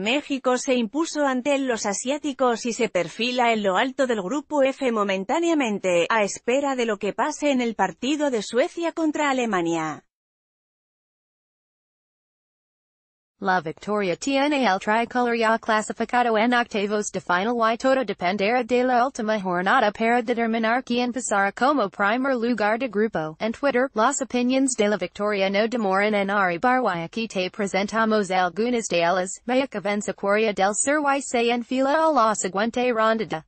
México se impuso ante los asiáticos y se perfila en lo alto del grupo F momentáneamente, a espera de lo que pase en el partido de Suecia contra Alemania. La Victoria tiene el tricolor ya clasificado en octavos de final y todo dependerá de la última jornada para determinar quién pasará como primer lugar de grupo. En Twitter, las opiniones de la Victoria no demoran en arribar y aquí te presentamos algunas de ellas. Mayacavenza Coria del Sur y se enfila a la siguiente ronda.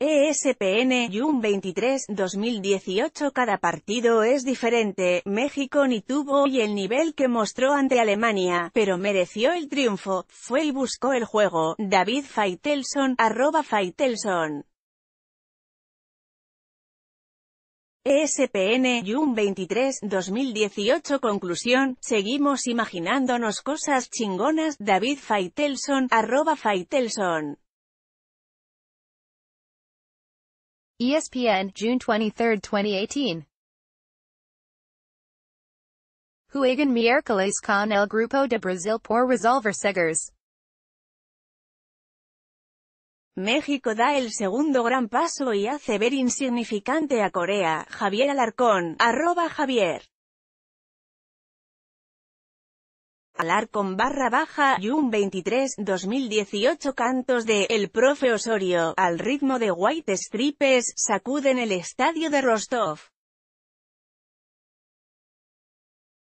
ESPN Jun 23 2018 Cada partido es diferente, México ni tuvo y el nivel que mostró ante Alemania, pero mereció el triunfo, fue y buscó el juego, David Faitelson, arroba Faitelson. ESPN Jun 23 2018 Conclusión, seguimos imaginándonos cosas chingonas, David Faitelson, arroba Faitelson. ESPN, June 23, 2018. Huigan miércoles con el Grupo de Brasil por resolver segers. México da el segundo gran paso y hace ver insignificante a Corea. Javier Alarcón, arroba Javier. con barra baja y un 23 2018 cantos de El Profe Osorio, al ritmo de White Stripes, sacuden el estadio de Rostov.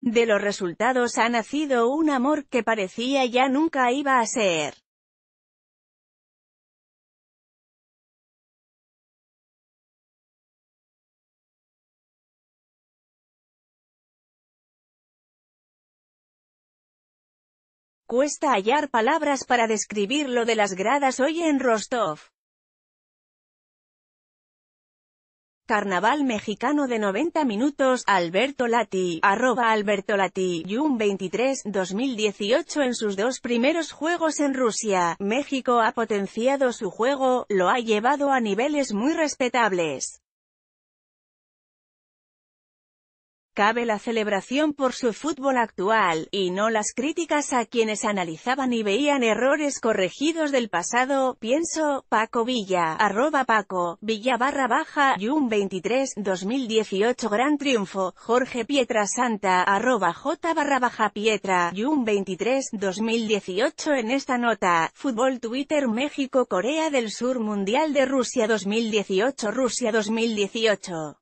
De los resultados ha nacido un amor que parecía ya nunca iba a ser. Cuesta hallar palabras para describir lo de las gradas hoy en Rostov. Carnaval Mexicano de 90 minutos, Alberto Lati, arroba Alberto Lati, Jun 23, 2018 En sus dos primeros juegos en Rusia, México ha potenciado su juego, lo ha llevado a niveles muy respetables. Cabe la celebración por su fútbol actual, y no las críticas a quienes analizaban y veían errores corregidos del pasado, pienso, Paco Villa, arroba Paco, Villa barra baja, Jun 23, 2018 Gran Triunfo, Jorge Pietra Santa, arroba J barra baja Pietra, Jun 23, 2018 En esta nota, Fútbol Twitter México Corea del Sur Mundial de Rusia 2018 Rusia 2018